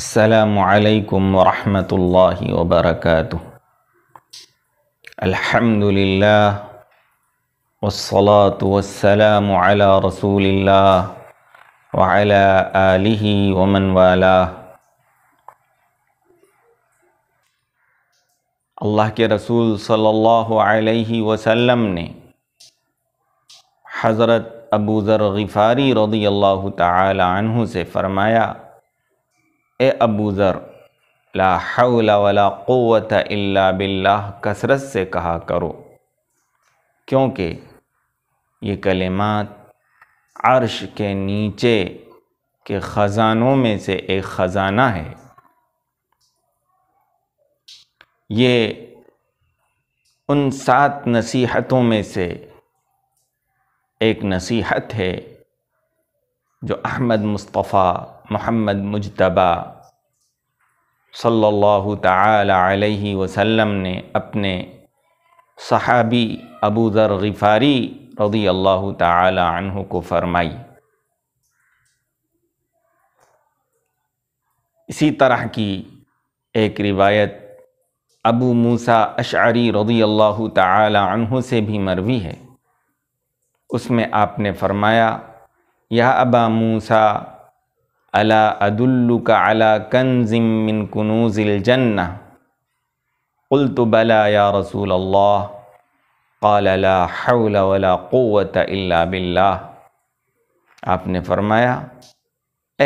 السلام عليكم ورحمة الله وبركاته الحمد لله والصلاة والسلام على رسول الله وعلى آله ومن والاه رسول के रसूल सल्लल्लाहु وسلم نے حضرت ابو ذر غفاری رضی اللہ تعالی عنہ سے فرمایا ए अबू ज़र ला हौला वला क़ुवत इल्ला बिल्लाह कसरत से कहा करो क्योंकि ये कलिमात अर्श के नीचे के ख़ज़ानों में से एक ख़ज़ाना है ये उन सात नसीहतों में से एक नसीहत है जो अहमद मुस्तफ़ा मोहम्मद मुजतबा सल्लल्लाहु ताला अलैहि वसल्लम ने अपने सहाबी अबू ज़र गफ़ारी रदी अल्लाह ताला अनहु को फ़रमाई इसी तरह की एक रिवायत अबू मूसा अशआरी रदी अल्लाह तहु से भी मरवी है उसमें आपने फरमाया यह अबा मूसा अला अदुल्लु का अला कनजिम मिन कनूज़िल जन्ना कुल तो बला या रसूल अल्लाह काल ला हौल वला क़ुवत इल्ला बिल्ला आपने फरमाया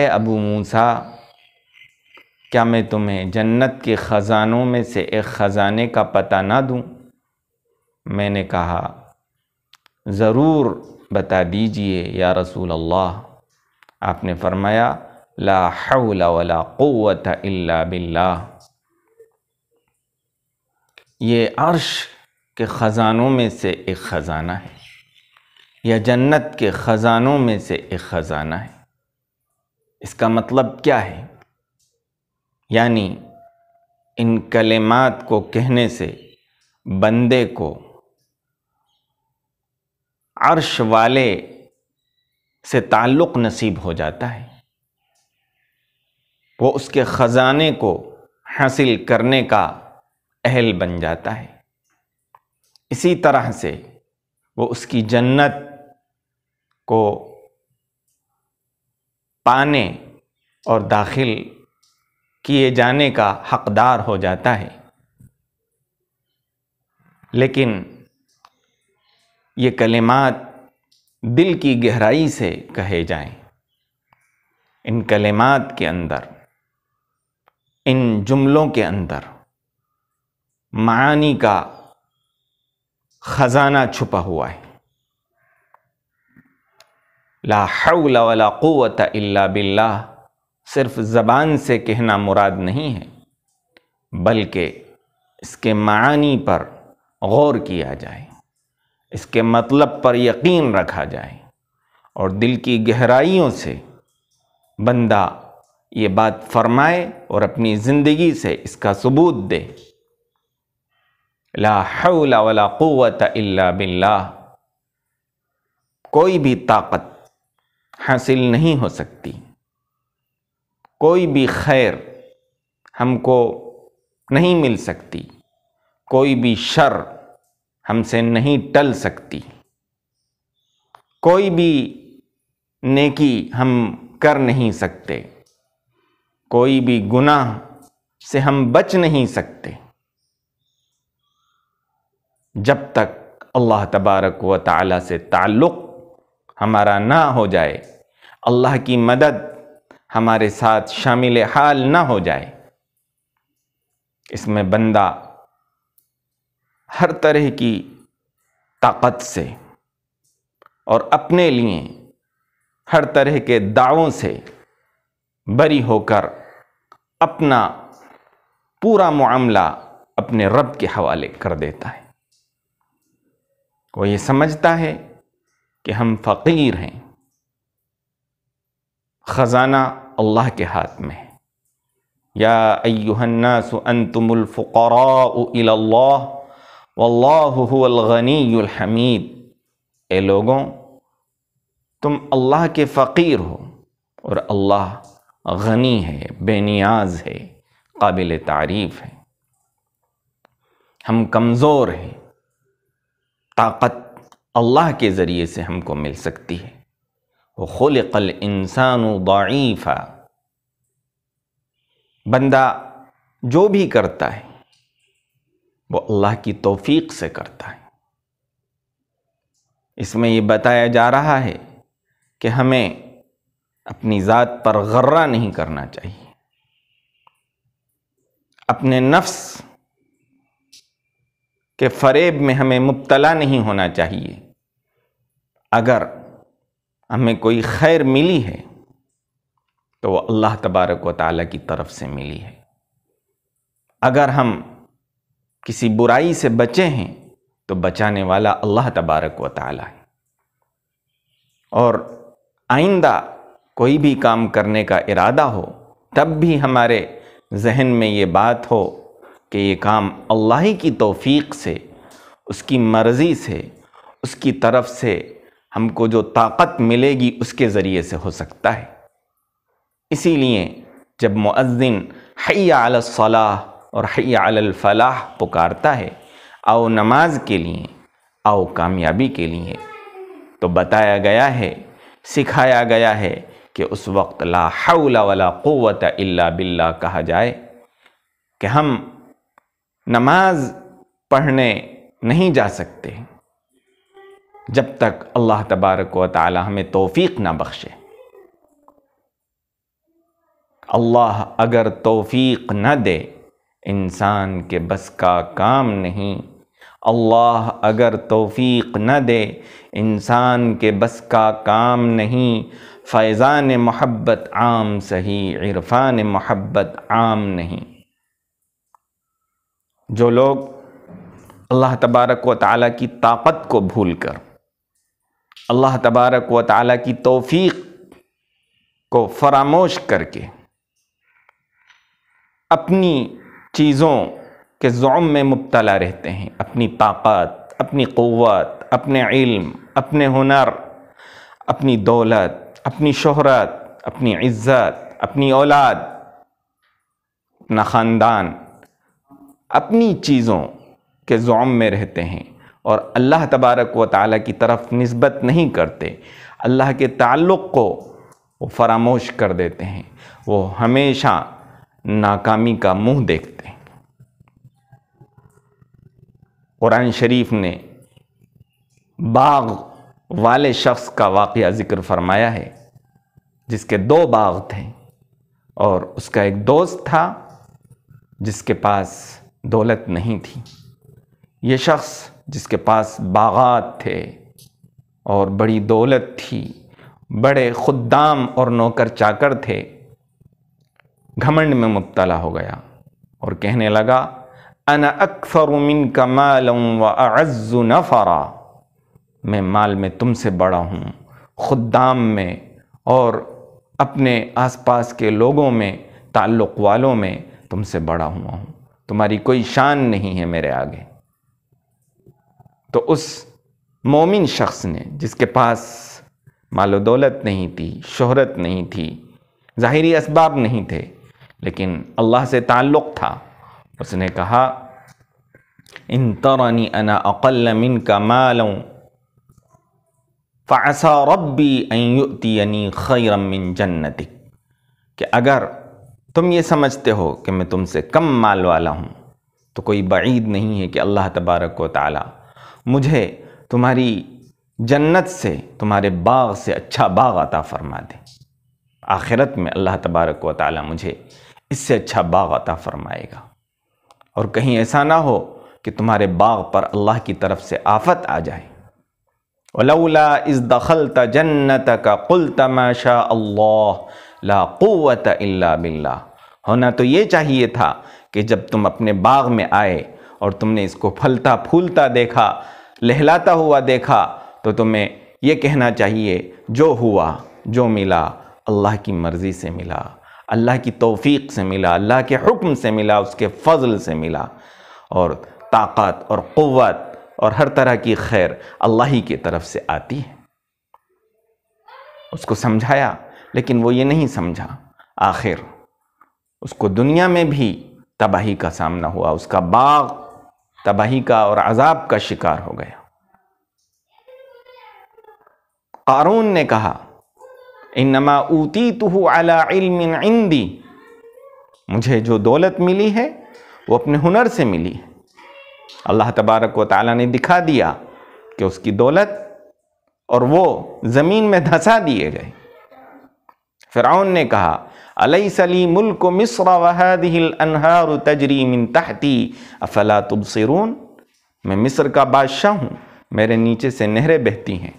ए अबू मूसा क्या मैं तुम्हें जन्नत के ख़ज़ानों में से एक ख़ज़ाने का पता ना दूँ मैंने कहा ज़रूर बता दीजिए या रसूल अल्लाह आपने फरमाया ला हौला वला इल्ला बिल्ला ये अर्श के ख़ज़ानों में से एक ख़ज़ाना है यह जन्नत के ख़ज़ानों में से एक ख़ज़ाना है इसका मतलब क्या है यानी इन कलेमात को कहने से बंदे को अर्श वाले से ताल्लुक़ नसीब हो जाता है वो उसके ख़जाने को हासिल करने का अहल बन जाता है इसी तरह से वो उसकी जन्नत को पाने और दाखिल किए जाने का हकदार हो जाता है लेकिन ये कलिमात दिल की गहराई से कहे जाएं इन कलिमात के अंदर इन जुमलों के अंदर मानी का ख़जाना छुपा हुआ है ला हौला वला इल्ला बिल्ला सिर्फ ज़बान से कहना मुराद नहीं है बल्कि इसके मानी पर गौर किया जाए इसके मतलब पर यकीन रखा जाए और दिल की गहराइयों से बंदा ये बात फरमाए और अपनी ज़िंदगी से इसका सबूत दे ला हौला वला क़ुवत इल्ला बिल्लाह कोई भी ताकत हासिल नहीं हो सकती कोई भी खैर हमको नहीं मिल सकती कोई भी शर हमसे नहीं टल सकती कोई भी नेकी हम कर नहीं सकते कोई भी गुनाह से हम बच नहीं सकते जब तक अल्लाह तबारक व ताली से ताल्लुक़ हमारा ना हो जाए अल्लाह की मदद हमारे साथ शामिल हाल ना हो जाए इसमें बंदा हर तरह की ताकत से और अपने लिए हर तरह के दावों से बरी होकर अपना पूरा मामला अपने रब के हवाले कर देता है वो ये समझता है कि हम फ़कीर हैं ख़जाना अल्लाह के हाथ में है या अयुहन्नास ए लोगों तुम अल्लाह के फ़कीर हो और अल्लाह गनी है बेनियाज है काबिल तारीफ़ है हम कमज़ोर हैं ताकत अल्लाह के ज़रिए से हमको मिल सकती है वो खुल कल इंसान दाइफ़ा बंदा जो भी करता है वो अल्लाह की तौफीक से करता है इसमें ये बताया जा रहा है कि हमें अपनी ज़ात पर गर्रा नहीं करना चाहिए अपने नफ्स के फरेब में हमें मुबतला नहीं होना चाहिए अगर हमें कोई खैर मिली है तो वह अल्लाह तबारक व ताली की तरफ से मिली है अगर हम किसी बुराई से बचे हैं तो बचाने वाला अल्लाह तबारक व ताली है और आइंदा कोई भी काम करने का इरादा हो तब भी हमारे जहन में ये बात हो कि ये काम अल्लाह ही की तौफीक से उसकी मर्ज़ी से उसकी तरफ से हमको जो ताकत मिलेगी उसके ज़रिए से हो सकता है इसीलिए जब मुअज़्ज़िन हैया अलसलाह और हैया अलफलाह पुकारता है आओ नमाज के लिए आओ कामयाबी के लिए तो बताया गया है सिखाया गया है कि उस वक्त ला हौला वला क़वत इल्ला बिल्ला कहा जाए कि हम नमाज पढ़ने नहीं जा सकते जब तक अल्लाह तबारक व ताली हमें तोफ़ी ना बख्शे अल्लाह अगर तोफ़ी न दे इंसान के बस का काम नहीं अल्लाह अगर तोफ़ी न दे इंसान के बस का काम नहीं फैज़ान मोहब्बत आम सही इरफान मोहब्बत आम नहीं जो लोग अल्लाह तबारक व ताली की ताकत को भूल कर अल्लाह तबारक व ताली की तोफ़ी को फरामोश करके अपनी चीज़ों के ज़ुम में मुबतला रहते हैं अपनी ताकत अपनी क़वत अपने इल्म अपने हुनर अपनी दौलत अपनी शहरत अपनी इज़्ज़त अपनी औलाद अपना ख़ानदान अपनी चीज़ों के ज़ोम में रहते हैं और अल्लाह तबारक व ताली की तरफ नस्बत नहीं करते अल्लाह के ताल्लुक़ को वो फरामोश कर देते हैं वो हमेशा नाकामी का मुंह देखते हैं कुरान शरीफ ने बाग वाले शख्स का वाक़ ज़िक्र फरमाया है जिसके दो बाग थे और उसका एक दोस्त था जिसके पास दौलत नहीं थी ये शख्स जिसके पास बागात थे और बड़ी दौलत थी बड़े खुद्दाम और नौकर चाकर थे घमंड में मुबतला हो गया और कहने लगा अन अक्सर का कमाल व अज़ नफ़रा मैं माल में तुमसे बड़ा हूँ खुद्दाम में और अपने आसपास के लोगों में ताल्लुक़ वालों में तुमसे बड़ा हुआ हूँ तुम्हारी कोई शान नहीं है मेरे आगे तो उस मोमिन शख्स ने जिसके पास मालो दौलत नहीं थी शोहरत नहीं थी ज़ाहरी इसबाब नहीं थे लेकिन अल्लाह से ताल्लुक़ था उसने कहा इन तौरानी अना अकल्ल मिन का फ़ासा रब्बी अयुतियनी खैरमिन जन्नतिक कि अगर तुम ये समझते हो कि मैं तुमसे कम माल वाला हूँ तो कोई बीद नहीं है कि अल्लाह तबारक व ताली मुझे तुम्हारी जन्नत से तुम्हारे बाग से अच्छा बाग अता फ़रमा दे आखिरत में अल्लाह तबारक व ताली मुझे इससे अच्छा बाग अता फ़रमाएगा और कहीं ऐसा ना हो कि तुम्हारे बाग पर अल्लाह की तरफ से आफत आ जाए वलौला इस दखल जन्नत का कुल तमाशा अल्लाह ला क़ुवत इल्ला बिल्ला होना तो ये चाहिए था कि जब तुम अपने बाग में आए और तुमने इसको फलता फूलता देखा लहलाता हुआ देखा तो तुम्हें ये कहना चाहिए जो हुआ जो मिला अल्लाह की मर्ज़ी से मिला अल्लाह की तोफ़ी से मिला अल्लाह के हुक्म से मिला उसके फजल से मिला और ताकत और क़वत और हर तरह की खैर अल्लाह ही की तरफ से आती है उसको समझाया लेकिन वो ये नहीं समझा आखिर उसको दुनिया में भी तबाही का सामना हुआ उसका बाग तबाही का और अजाब का शिकार हो गया कारून ने कहा इन नमा ऊती तो अलादी मुझे जो दौलत मिली है वो अपने हुनर से मिली है अल्लाह तबारक व ताली ने दिखा दिया कि उसकी दौलत और वो ज़मीन में धंसा दिए गए फ़िरौन ने कहा अलई सली मुल्क मिस्र वहदिल अनहार तजरी मिन तहती अफला तुबसिरून मैं मिस्र का बादशाह हूँ मेरे नीचे से नहरें बहती हैं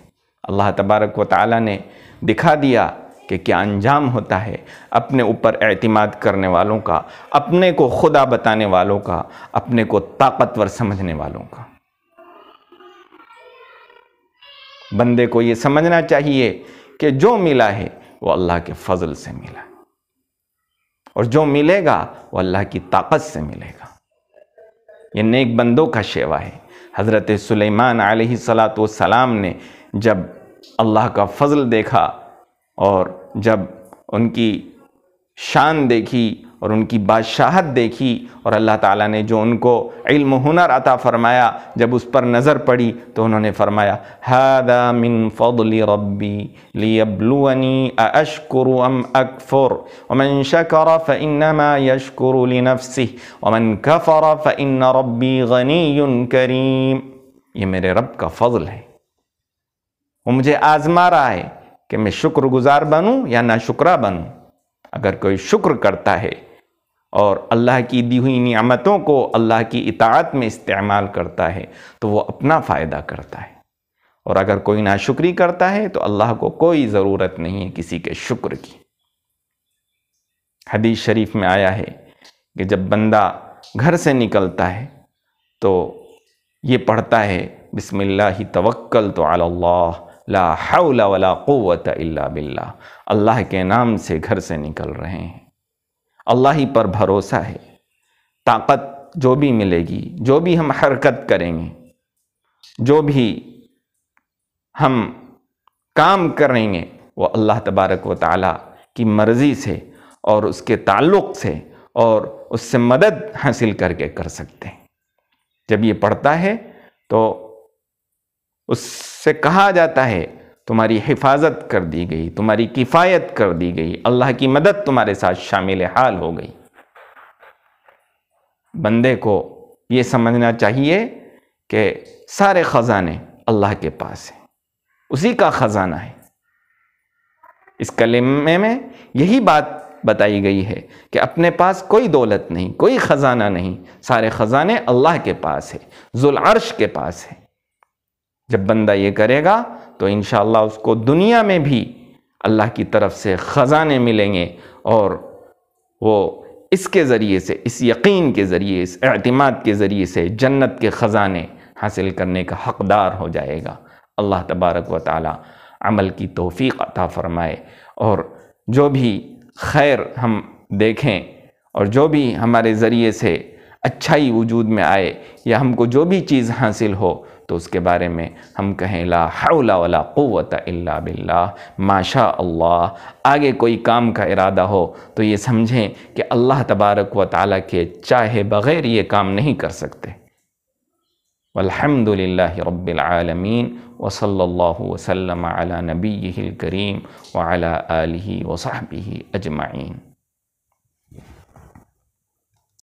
अल्लाह तबारक व ताली ने दिखा दिया कि क्या अंजाम होता है अपने ऊपर एतमाद करने वालों का अपने को खुदा बताने वालों का अपने को ताकतवर समझने वालों का बंदे को ये समझना चाहिए कि जो मिला है वो अल्लाह के फजल से मिला और जो मिलेगा वो अल्लाह की ताकत से मिलेगा ये नेक बंदों का शेवा है हज़रत सुलेमान सलात सलाम ने जब अल्लाह का फजल देखा और जब उनकी शान देखी और उनकी बादशाहत देखी और अल्लाह ताला ने जो उनको इल्म हुनर अता फ़रमाया जब उस पर नज़र पड़ी तो उन्होंने फ़रमाया हादा मिन फ़ल रब्बी लियबलुअनी अशकुर अम अकफ़ुर वमन शकर फ़िनमा यशकुर लिनफ़सी वमन कफ़र फ़िन रब्बी गनी करीम ये मेरे रब का फ़ल है वो मुझे आज़मा रहा है कि मैं शुक्रगुजार बनूं या ना शुक्रा बनूं अगर कोई शुक्र करता है और अल्लाह की दी हुई नियामतों को अल्लाह की इतात में इस्तेमाल करता है तो वो अपना फ़ायदा करता है और अगर कोई नाशुक्री करता है तो अल्लाह को कोई ज़रूरत नहीं है किसी के शुक्र की हदीस शरीफ में आया है कि जब बंदा घर से निकलता है तो ये पढ़ता है बिसमिल्लाह तवक्ल तो अल्लाह ला हौला वला क़वत इल्ला बिल्ला अल्लाह के नाम से घर से निकल रहे हैं अल्लाह ही पर भरोसा है ताकत जो भी मिलेगी जो भी हम हरकत करेंगे जो भी हम काम करेंगे वो अल्लाह तबारक व ताली की मर्ज़ी से और उसके ताल्लुक़ से और उससे मदद हासिल करके कर सकते हैं जब ये पढ़ता है तो उससे कहा जाता है तुम्हारी हिफाजत कर दी गई तुम्हारी किफ़ायत कर दी गई अल्लाह की मदद तुम्हारे साथ शामिल हाल हो गई बंदे को ये समझना चाहिए कि सारे ख़जाने अल्लाह के पास हैं उसी का ख़जाना है इस कलमे में यही बात बताई गई है कि अपने पास कोई दौलत नहीं कोई ख़जाना नहीं सारे ख़जाने अल्लाह के पास है जुल अर्श के पास है जब बंदा ये करेगा तो इन उसको दुनिया में भी अल्लाह की तरफ से ख़जाने मिलेंगे और वो इसके ज़रिए से इस यकीन के ज़रिए इस अतमाद के ज़रिए से जन्नत के ख़जाने हासिल करने का हकदार हो जाएगा अल्लाह तबारक व ताली अमल की तोफ़ी अता फ़रमाए और जो भी खैर हम देखें और जो भी हमारे ज़रिए से अच्छाई वजूद में आए या हमको जो भी चीज़ हासिल हो तो उसके बारे में हम कहें ला हौला वला क़ुवत इल्ला बिल्ला माशा अल्लाह आगे कोई काम का इरादा हो तो ये समझें कि अल्लाह तबारक व ताली के चाहे बग़ैर ये काम नहीं कर सकते वलहमदिल्ला रबालमीन वसल्ला वसलम अला नबी करीम वाली वसाबी अजमाइन